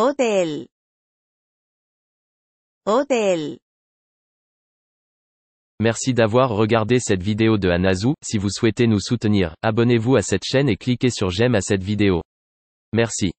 Hôtel. Hôtel. Merci d'avoir regardé cette vidéo de Anazu. si vous souhaitez nous soutenir, abonnez-vous à cette chaîne et cliquez sur j'aime à cette vidéo. Merci.